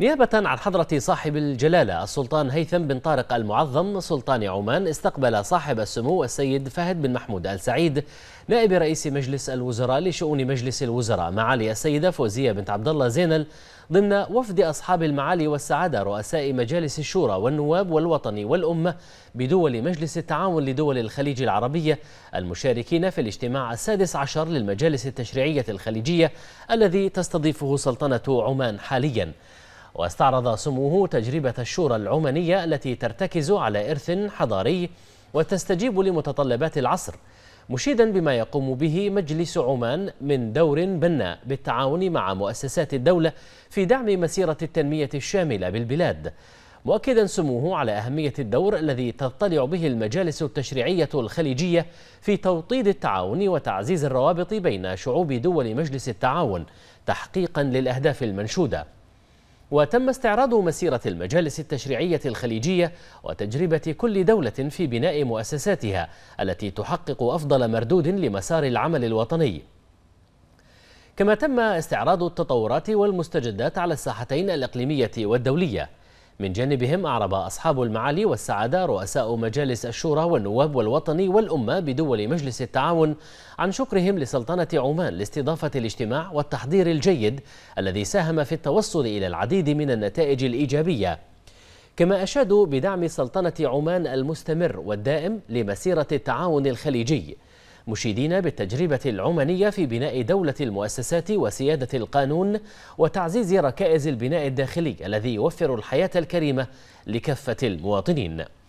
نيابة عن حضرة صاحب الجلالة السلطان هيثم بن طارق المعظم سلطان عمان استقبل صاحب السمو السيد فهد بن محمود آل سعيد نائب رئيس مجلس الوزراء لشؤون مجلس الوزراء معالي السيدة فوزية بنت عبد الله زينل ضمن وفد أصحاب المعالي والسعادة رؤساء مجالس الشورى والنواب والوطني والأمة بدول مجلس التعاون لدول الخليج العربية المشاركين في الاجتماع السادس عشر للمجالس التشريعية الخليجية الذي تستضيفه سلطنة عمان حالياً واستعرض سموه تجربة الشورى العمانية التي ترتكز على إرث حضاري وتستجيب لمتطلبات العصر مشيدا بما يقوم به مجلس عمان من دور بناء بالتعاون مع مؤسسات الدولة في دعم مسيرة التنمية الشاملة بالبلاد مؤكدا سموه على أهمية الدور الذي تضطلع به المجالس التشريعية الخليجية في توطيد التعاون وتعزيز الروابط بين شعوب دول مجلس التعاون تحقيقا للأهداف المنشودة وتم استعراض مسيرة المجالس التشريعية الخليجية وتجربة كل دولة في بناء مؤسساتها التي تحقق أفضل مردود لمسار العمل الوطني كما تم استعراض التطورات والمستجدات على الساحتين الإقليمية والدولية من جانبهم أعرب أصحاب المعالي والسعادة رؤساء مجالس الشورى والنواب والوطني والأمة بدول مجلس التعاون عن شكرهم لسلطنة عمان لاستضافة الاجتماع والتحضير الجيد الذي ساهم في التوصل إلى العديد من النتائج الإيجابية كما أشادوا بدعم سلطنة عمان المستمر والدائم لمسيرة التعاون الخليجي مشيدين بالتجربة العمانية في بناء دولة المؤسسات وسيادة القانون وتعزيز ركائز البناء الداخلي الذي يوفر الحياة الكريمة لكافة المواطنين